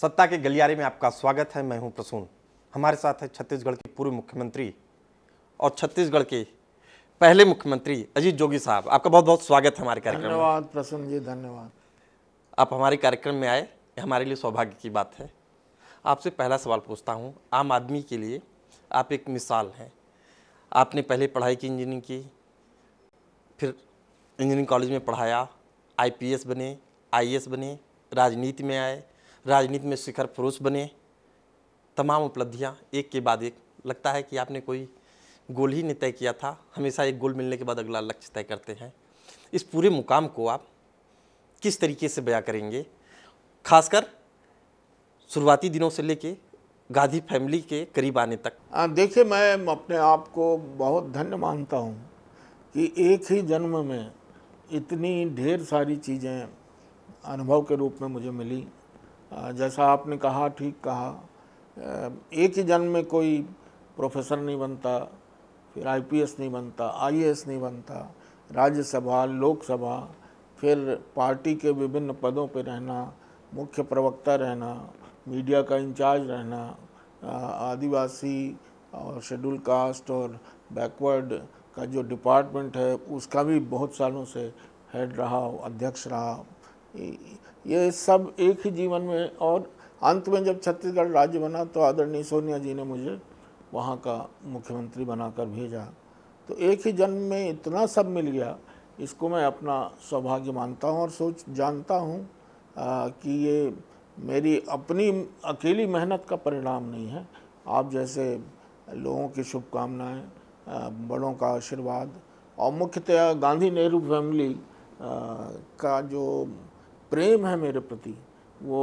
सत्ता के गलियारे में आपका स्वागत है मैं हूं प्रसून हमारे साथ है छत्तीसगढ़ के पूर्व मुख्यमंत्री और छत्तीसगढ़ के पहले मुख्यमंत्री अजीत जोगी साहब आपका बहुत बहुत स्वागत है हमारे कार्यक्रम धन्यवाद प्रसून जी धन्यवाद आप हमारे कार्यक्रम में आए हमारे लिए सौभाग्य की बात है आपसे पहला सवाल पूछता हूँ आम आदमी के लिए आप एक मिसाल हैं आपने पहले पढ़ाई की इंजीनियरिंग की फिर इंजीनियरिंग कॉलेज में पढ़ाया आईपीएस बने आईएएस बने राजनीति में आए राजनीति में शिखर पुरुष बने तमाम उपलब्धियाँ एक के बाद एक लगता है कि आपने कोई गोल ही नहीं तय किया था हमेशा एक गोल मिलने के बाद अगला लक्ष्य तय करते हैं इस पूरे मुकाम को आप किस तरीके से बयां करेंगे खासकर शुरुआती दिनों से लेके गांधी फैमिली के करीब आने तक देखिए मैं अपने आप को बहुत धन्य मानता हूँ कि एक ही जन्म में इतनी ढेर सारी चीज़ें अनुभव के रूप में मुझे मिली जैसा आपने कहा ठीक कहा एक ही जन्म में कोई प्रोफेसर नहीं बनता फिर आईपीएस नहीं बनता आईएएस नहीं बनता राज्यसभा लोकसभा फिर पार्टी के विभिन्न पदों पर रहना मुख्य प्रवक्ता रहना मीडिया का इंचार्ज रहना आदिवासी और शेड्यूल कास्ट और बैकवर्ड का जो डिपार्टमेंट है उसका भी बहुत सालों से हेड रहा अध्यक्ष रहा ये सब एक ही जीवन में और अंत में जब छत्तीसगढ़ राज्य बना तो आदरणीय सोनिया जी ने मुझे वहाँ का मुख्यमंत्री बनाकर भेजा तो एक ही जन्म में इतना सब मिल गया इसको मैं अपना सौभाग्य मानता हूँ और सोच जानता हूँ कि ये मेरी अपनी अकेली मेहनत का परिणाम नहीं है आप जैसे लोगों की शुभकामनाएं बड़ों का आशीर्वाद और मुख्यतः गांधी नेहरू फैमिली का जो प्रेम है मेरे प्रति वो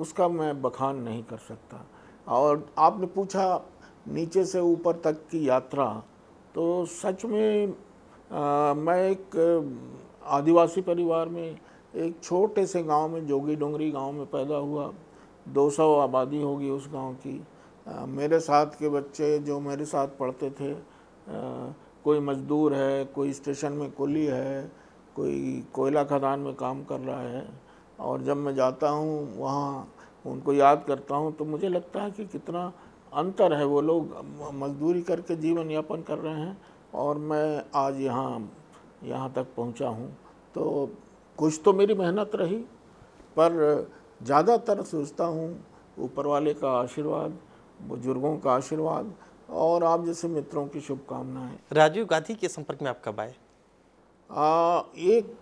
उसका मैं बखान नहीं कर सकता और आपने पूछा नीचे से ऊपर तक की यात्रा तो सच में आ, मैं एक आदिवासी परिवार में एक छोटे से गांव में जोगी डोंगरी गांव में पैदा हुआ 200 आबादी होगी उस गांव की आ, मेरे साथ के बच्चे जो मेरे साथ पढ़ते थे आ, कोई मजदूर है कोई स्टेशन में कुली है कोई कोयला खदान में काम कर रहा है और जब मैं जाता हूँ वहाँ उनको याद करता हूँ तो मुझे लगता है कि कितना अंतर है वो लोग मजदूरी करके जीवन यापन कर रहे हैं और मैं आज यहाँ यहाँ तक पहुँचा हूँ तो कुछ तो मेरी मेहनत रही पर ज़्यादातर सोचता हूँ ऊपर वाले का आशीर्वाद बुजुर्गों का आशीर्वाद और आप जैसे मित्रों की शुभकामनाएं राजीव गांधी के संपर्क में आप कब आए आ, एक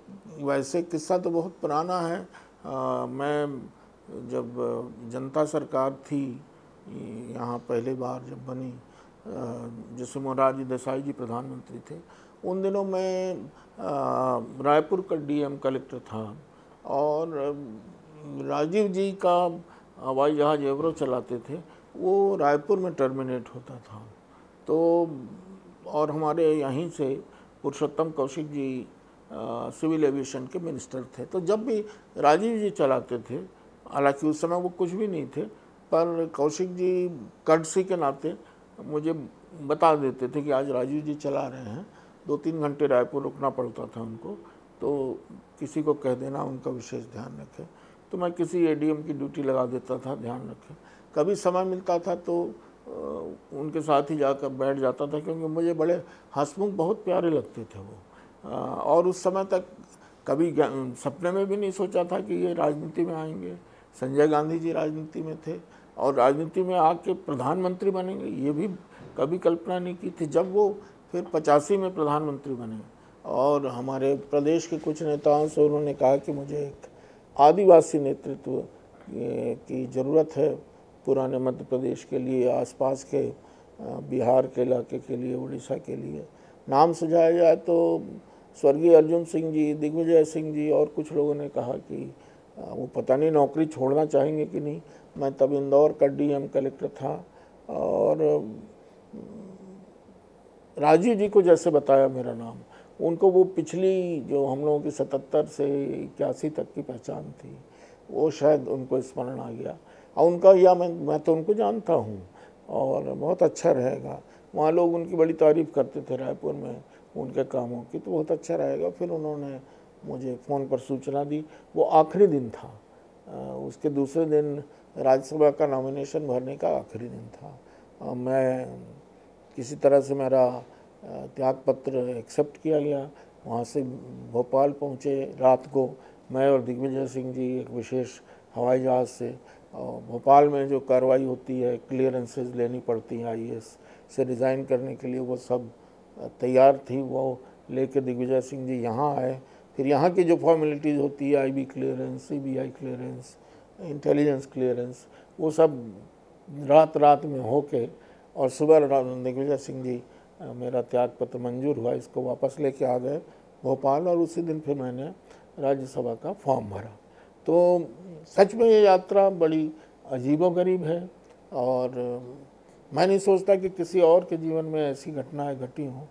वैसे किस्सा तो बहुत पुराना है आ, मैं जब जनता सरकार थी यहाँ पहले बार जब बनी जिसमें मोरारजी देसाई जी प्रधानमंत्री थे उन दिनों मैं रायपुर का डीएम कलेक्टर था और राजीव जी का हवाई जहाज एवरो चलाते थे वो रायपुर में टर्मिनेट होता था तो और हमारे यहीं से पुरुषोत्तम कौशिक जी सिविल एविएशन के मिनिस्टर थे तो जब भी राजीव जी चलाते थे हालांकि उस समय वो कुछ भी नहीं थे पर कौशिक जी कर्टसी के नाते मुझे बता देते थे कि आज राजीव जी चला रहे हैं दो तीन घंटे रायपुर रुकना पड़ता था उनको तो किसी को कह देना उनका विशेष ध्यान रखें तो मैं किसी एडीएम की ड्यूटी लगा देता था ध्यान रखें कभी समय मिलता था तो उनके साथ ही जाकर बैठ जाता था क्योंकि मुझे बड़े हंसमुख बहुत प्यारे लगते थे वो और उस समय तक कभी सपने में भी नहीं सोचा था कि ये राजनीति में आएंगे संजय गांधी जी राजनीति में थे और राजनीति में आके प्रधानमंत्री बनेंगे ये भी कभी कल्पना नहीं की थी जब वो फिर पचासी में प्रधानमंत्री बने और हमारे प्रदेश के कुछ नेताओं से उन्होंने कहा कि मुझे एक आदिवासी नेतृत्व की ज़रूरत है पुराने मध्य प्रदेश के लिए आसपास के बिहार के इलाके के लिए उड़ीसा के लिए नाम सुझाया जाए तो स्वर्गीय अर्जुन सिंह जी दिग्विजय सिंह जी और कुछ लोगों ने कहा कि वो पता नहीं नौकरी छोड़ना चाहेंगे कि नहीं मैं तब इंदौर का डीएम कलेक्टर था और राजीव जी को जैसे बताया मेरा नाम उनको वो पिछली जो हम लोगों की सतहत्तर से इक्यासी तक की पहचान थी वो शायद उनको स्मरण आ गया और उनका या मैं मैं तो उनको जानता हूँ और बहुत अच्छा रहेगा वहाँ लोग उनकी बड़ी तारीफ़ करते थे रायपुर में उनके कामों की तो बहुत अच्छा रहेगा फिर उन्होंने मुझे फ़ोन पर सूचना दी वो आखिरी दिन था उसके दूसरे दिन राज्यसभा का नॉमिनेशन भरने का आखिरी दिन था मैं किसी तरह से मेरा त्यागपत्र एक्सेप्ट किया गया वहाँ से भोपाल पहुँचे रात को मैं और दिग्विजय सिंह जी एक विशेष हवाई जहाज़ से और भोपाल में जो कार्रवाई होती है क्लियरेंसेज लेनी पड़ती हैं आई से रिज़ाइन करने के लिए वो सब तैयार थी वो लेके दिग्विजय सिंह जी यहाँ आए फिर यहाँ की जो फॉर्मेलिटीज़ होती है IB clearance CBI clearance intelligence clearance वो सब रात रात में होके और सुबह दिग्विजय सिंह जी मेरा त्याग पत्र मंजूर हुआ इसको वापस लेके आ गए भोपाल और उसी दिन फिर मैंने राज्यसभा का फॉर्म भरा तो सच में ये यात्रा बड़ी अजीबोगरीब गरीब है और मैं नहीं सोचता कि किसी और के जीवन में ऐसी घटनाएं घटी हों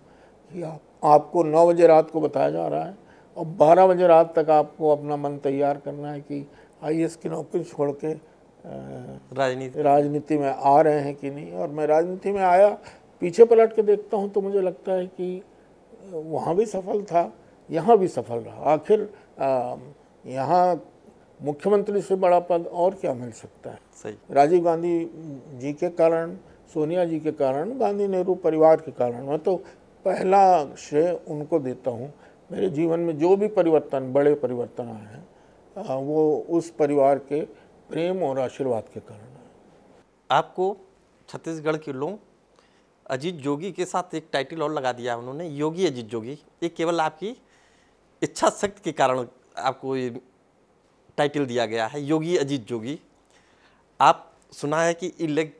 कि आप आपको नौ बजे रात को बताया जा रहा है और बारह बजे रात तक आपको अपना मन तैयार करना है कि आई की नौकरी छोड़ के राजनीति राजनीति में आ रहे हैं कि नहीं और मैं राजनीति में आया पीछे पलट के देखता हूँ तो मुझे लगता है कि वहाँ भी सफल था यहाँ भी सफल रहा आखिर यहाँ मुख्यमंत्री से बड़ा पद और क्या मिल सकता है सही राजीव गांधी जी के कारण सोनिया जी के कारण गांधी नेहरू परिवार के कारण मैं तो पहला श्रेय उनको देता हूँ मेरे जीवन में जो भी परिवर्तन बड़े परिवर्तन आए हैं वो उस परिवार के प्रेम और आशीर्वाद के कारण है आपको छत्तीसगढ़ के लोग अजीत जोगी के साथ एक टाइटल और लगा दिया उन्होंने योगी अजीत जोगी ये केवल आपकी इच्छा शक्ति के कारण आपको टाइटल दिया गया है योगी अजीत जोगी आप सुना है कि ई लेग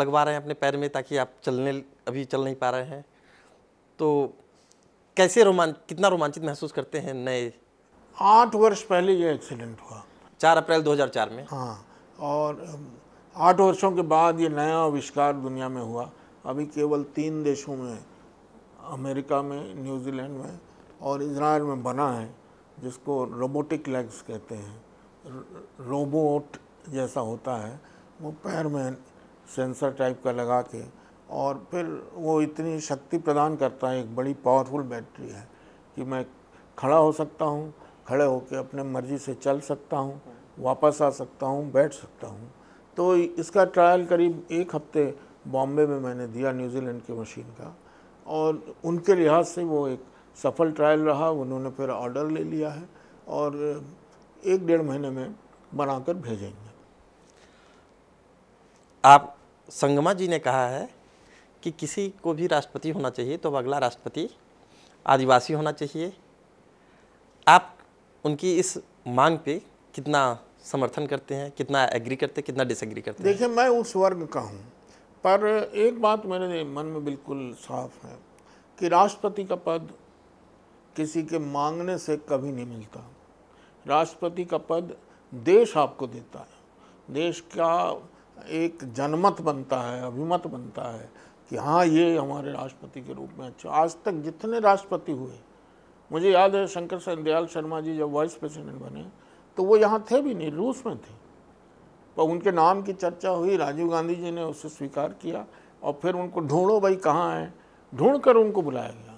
लगवा रहे हैं अपने पैर में ताकि आप चलने अभी चल नहीं पा रहे हैं तो कैसे रोमांच कितना रोमांचित महसूस करते हैं नए आठ वर्ष पहले ये एक्सीडेंट हुआ चार अप्रैल 2004 में हाँ और आठ वर्षों के बाद ये नया आविष्कार दुनिया में हुआ अभी केवल तीन देशों में अमेरिका में न्यूजीलैंड में और इसराइल में बना है जिसको रोबोटिक लेग्स कहते हैं रोबोट जैसा होता है वो पैर में सेंसर टाइप का लगा के और फिर वो इतनी शक्ति प्रदान करता है एक बड़ी पावरफुल बैटरी है कि मैं खड़ा हो सकता हूँ खड़े होकर अपने मर्जी से चल सकता हूँ वापस आ सकता हूँ बैठ सकता हूँ तो इसका ट्रायल करीब एक हफ्ते बॉम्बे में मैंने दिया न्यूजीलैंड की मशीन का और उनके लिहाज से वो एक सफल ट्रायल रहा उन्होंने फिर ऑर्डर ले लिया है और एक डेढ़ महीने में बनाकर भेजेंगे आप संगमा जी ने कहा है कि किसी को भी राष्ट्रपति होना चाहिए तो अगला राष्ट्रपति आदिवासी होना चाहिए आप उनकी इस मांग पे कितना समर्थन करते हैं कितना एग्री करते हैं कितना डिसएग्री करते हैं देखिए मैं उस वर्ग का हूँ पर एक बात मेरे मन में बिल्कुल साफ है कि राष्ट्रपति का पद किसी के मांगने से कभी नहीं मिलता राष्ट्रपति का पद देश आपको देता है देश का एक जनमत बनता है अभिमत बनता है कि हाँ ये हमारे राष्ट्रपति के रूप में अच्छा आज तक जितने राष्ट्रपति हुए मुझे याद है शंकर दयाल शर्मा जी जब वाइस प्रेसिडेंट बने तो वो यहाँ थे भी नहीं रूस में थे पर तो उनके नाम की चर्चा हुई राजीव गांधी जी ने उसे स्वीकार किया और फिर उनको ढूंढो भाई कहाँ हैं ढूंढ कर उनको बुलाया गया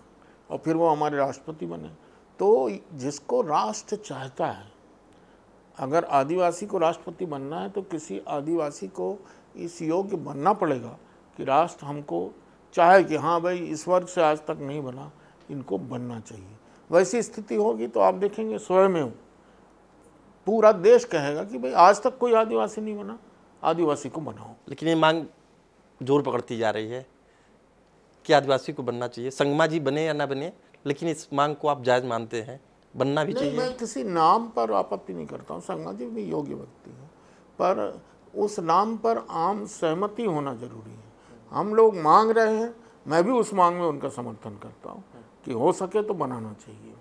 और फिर वो हमारे राष्ट्रपति बने तो जिसको राष्ट्र चाहता है अगर आदिवासी को राष्ट्रपति बनना है तो किसी आदिवासी को इस योग्य बनना पड़ेगा कि राष्ट्र हमको चाहे कि हाँ भाई इस वर्ग से आज तक नहीं बना इनको बनना चाहिए वैसी स्थिति होगी तो आप देखेंगे स्वयं पूरा देश कहेगा कि भाई आज तक कोई आदिवासी नहीं बना आदिवासी को बनाओ लेकिन ये मांग जोर पकड़ती जा रही है कि आदिवासी को बनना चाहिए संगमा जी बने या ना बने लेकिन इस मांग को आप जायज़ मानते हैं बनना भी चाहिए मैं किसी नाम पर आपत्ति नहीं करता हूँ संगमा जी भी योग्य व्यक्ति है पर उस नाम पर आम सहमति होना जरूरी है हम लोग मांग रहे हैं मैं भी उस मांग में उनका समर्थन करता हूँ कि हो सके तो बनाना चाहिए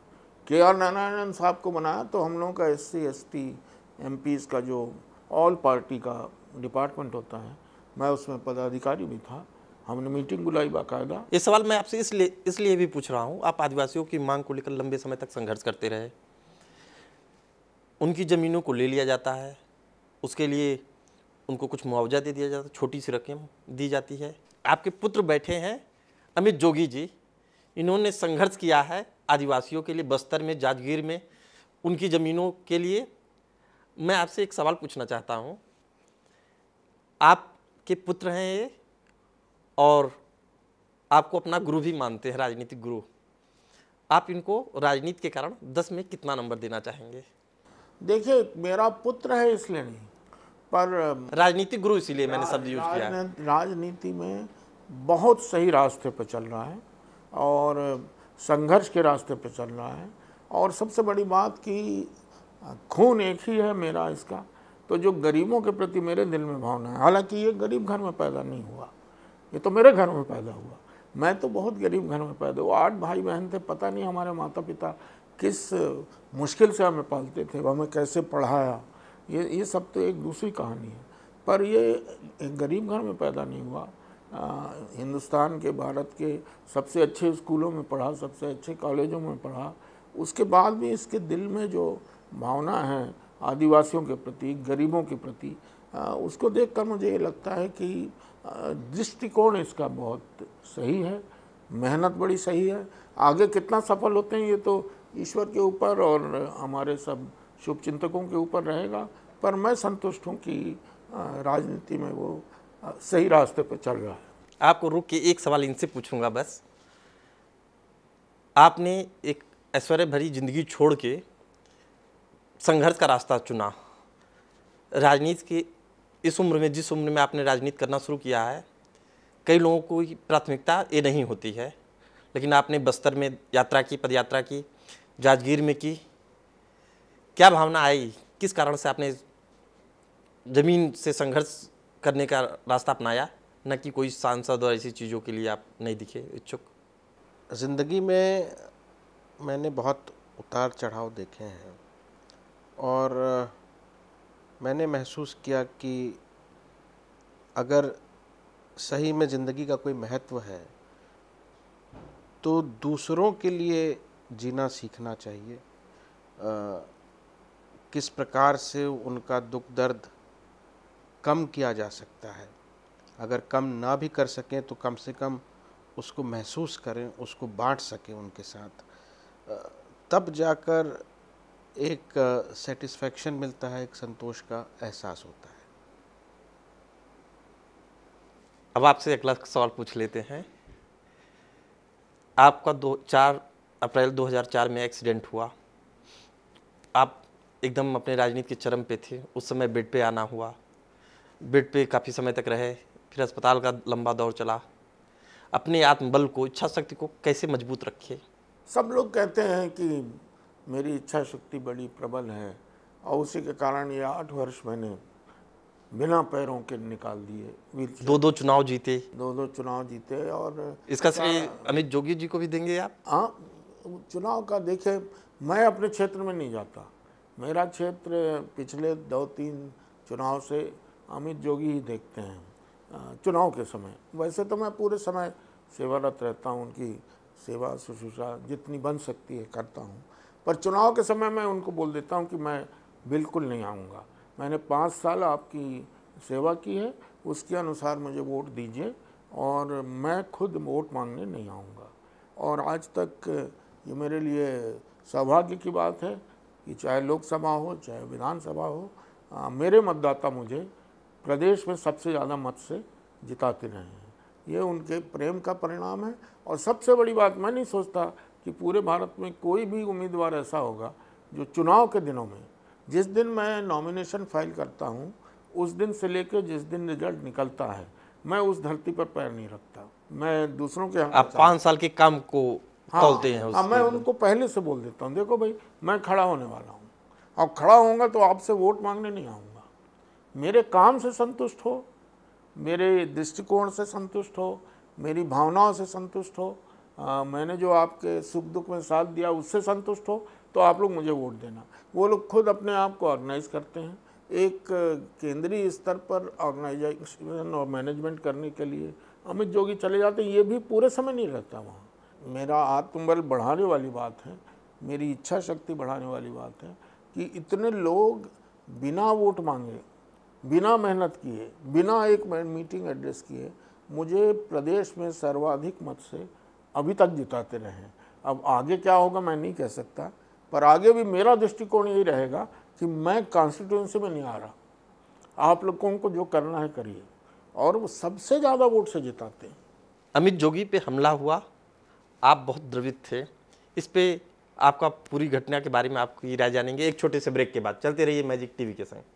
के आर नारायणन साहब को बनाया तो हम लोगों का S C S T M का जो ऑल पार्टी का डिपार्टमेंट होता है मैं उसमें पदाधिकारी भी था हमने मीटिंग बुलाई बाकायदा ये सवाल मैं आपसे इसलिए इसलिए भी पूछ रहा हूँ आप आदिवासियों की मांग को लेकर लंबे समय तक संघर्ष करते रहे उनकी ज़मीनों को ले लिया जाता है उसके लिए उनको कुछ मुआवजा दे दिया जाता है छोटी सी रकम दी जाती है आपके पुत्र बैठे हैं अमित जोगी जी इन्होंने संघर्ष किया है आदिवासियों के लिए बस्तर में जाजगीर में उनकी ज़मीनों के लिए मैं आपसे एक सवाल पूछना चाहता हूँ आपके पुत्र हैं ये और आपको अपना गुरु भी मानते हैं राजनीतिक गुरु आप इनको राजनीति के कारण दस में कितना नंबर देना चाहेंगे देखिए मेरा पुत्र है इसलिए नहीं पर राजनीतिक गुरु इसीलिए मैंने शब्द यूज किया राजनीति में बहुत सही रास्ते पर चल रहा है और संघर्ष के रास्ते पर चल रहा है और सबसे बड़ी बात कि खून एक ही है मेरा इसका तो जो गरीबों के प्रति मेरे दिल में भावना है हालांकि ये गरीब घर में पैदा नहीं हुआ ये तो मेरे घर में पैदा हुआ मैं तो बहुत गरीब घर में पैदा हुआ आठ भाई बहन थे पता नहीं हमारे माता पिता किस मुश्किल से हमें पालते थे हमें कैसे पढ़ाया ये ये सब तो एक दूसरी कहानी है पर ये एक गरीब घर में पैदा नहीं हुआ आ, हिंदुस्तान के भारत के सबसे अच्छे स्कूलों में पढ़ा सबसे अच्छे कॉलेजों में पढ़ा उसके बाद भी इसके दिल में जो भावना है आदिवासियों के प्रति गरीबों के प्रति आ, उसको देखकर मुझे ये लगता है कि दृष्टिकोण इसका बहुत सही है मेहनत बड़ी सही है आगे कितना सफल होते हैं ये तो ईश्वर के ऊपर और हमारे सब शुभचिंतकों के ऊपर रहेगा पर मैं संतुष्ट हूँ कि राजनीति में वो सही रास्ते पर चल रहा है आपको रुक के एक सवाल इनसे पूछूंगा बस आपने एक ऐश्वर्य भरी जिंदगी छोड़ के संघर्ष का रास्ता चुना राजनीति के इस उम्र में जिस उम्र में आपने राजनीति करना शुरू किया है कई लोगों को प्राथमिकता ये नहीं होती है लेकिन आपने बस्तर में यात्रा की पदयात्रा की जाजगीर में की क्या भावना आई किस कारण से आपने ज़मीन से संघर्ष करने का रास्ता अपनाया न कि कोई सांसद और ऐसी चीज़ों के लिए आप नहीं दिखे इच्छुक ज़िंदगी में मैंने बहुत उतार चढ़ाव देखे हैं और मैंने महसूस किया कि अगर सही में ज़िंदगी का कोई महत्व है तो दूसरों के लिए जीना सीखना चाहिए आ, किस प्रकार से उनका दुख दर्द कम किया जा सकता है अगर कम ना भी कर सकें तो कम से कम उसको महसूस करें उसको बांट सकें उनके साथ तब जाकर एक सेटिस्फैक्शन मिलता है एक संतोष का एहसास होता है अब आपसे अगला सवाल पूछ लेते हैं आपका दो चार अप्रैल 2004 में एक्सीडेंट हुआ आप एकदम अपने राजनीति के चरम पे थे उस समय बेड पे आना हुआ बेड पे काफ़ी समय तक रहे फिर अस्पताल का लंबा दौर चला अपने आत्मबल को इच्छा शक्ति को कैसे मजबूत रखे सब लोग कहते हैं कि मेरी इच्छा शक्ति बड़ी प्रबल है और उसी के कारण ये आठ वर्ष मैंने बिना पैरों के निकाल दिए दो दो चुनाव जीते दो दो चुनाव जीते और इसका श्रेय अमित जोगी जी को भी देंगे आप हाँ चुनाव का देखे मैं अपने क्षेत्र में नहीं जाता मेरा क्षेत्र पिछले दो तीन चुनाव से अमित जोगी ही देखते हैं चुनाव के समय वैसे तो मैं पूरे समय सेवारत रहता हूँ उनकी सेवा शुश्रूषा जितनी बन सकती है करता हूँ पर चुनाव के समय मैं उनको बोल देता हूँ कि मैं बिल्कुल नहीं आऊँगा मैंने पाँच साल आपकी सेवा की है उसके अनुसार मुझे वोट दीजिए और मैं खुद वोट मांगने नहीं आऊँगा और आज तक ये मेरे लिए सौभाग्य की बात है कि चाहे लोकसभा हो चाहे विधानसभा हो आ, मेरे मतदाता मुझे प्रदेश में सबसे ज़्यादा मत से जिताते रहे हैं ये उनके प्रेम का परिणाम है और सबसे बड़ी बात मैं नहीं सोचता कि पूरे भारत में कोई भी उम्मीदवार ऐसा होगा जो चुनाव के दिनों में जिस दिन मैं नॉमिनेशन फाइल करता हूँ उस दिन से लेकर जिस दिन रिजल्ट निकलता है मैं उस धरती पर पैर नहीं रखता मैं दूसरों के आप पाँच साल के काम को हाँ, हैं हाँ, उस हाँ, मैं उनको पहले से बोल देता हूँ देखो भाई मैं खड़ा होने वाला हूँ और खड़ा होऊंगा तो आपसे वोट मांगने नहीं आऊँगा मेरे काम से संतुष्ट हो मेरे दृष्टिकोण से संतुष्ट हो मेरी भावनाओं से संतुष्ट हो आ, मैंने जो आपके सुख दुख में साथ दिया उससे संतुष्ट हो तो आप लोग मुझे वोट देना वो लोग खुद अपने आप को ऑर्गेनाइज करते हैं एक केंद्रीय स्तर पर ऑर्गेनाइजेशन और मैनेजमेंट करने के लिए अमित जोगी चले जाते हैं ये भी पूरे समय नहीं रहता वहाँ मेरा आत्मबल बढ़ाने वाली बात है मेरी इच्छा शक्ति बढ़ाने वाली बात है कि इतने लोग बिना वोट मांगे बिना मेहनत किए बिना एक मीटिंग एड्रेस किए मुझे प्रदेश में सर्वाधिक मत से अभी तक जिताते रहे अब आगे क्या होगा मैं नहीं कह सकता पर आगे भी मेरा दृष्टिकोण यही रहेगा कि मैं कॉन्स्टिट्यूंसी में नहीं आ रहा आप लोगों को जो करना है करिए और वो सबसे ज़्यादा वोट से जिताते हैं अमित जोगी पे हमला हुआ आप बहुत द्रवित थे इस पर आपका पूरी घटना के बारे में आपकी राय जानेंगे एक छोटे से ब्रेक के बाद चलते रहिए मैजिक टीवी के संग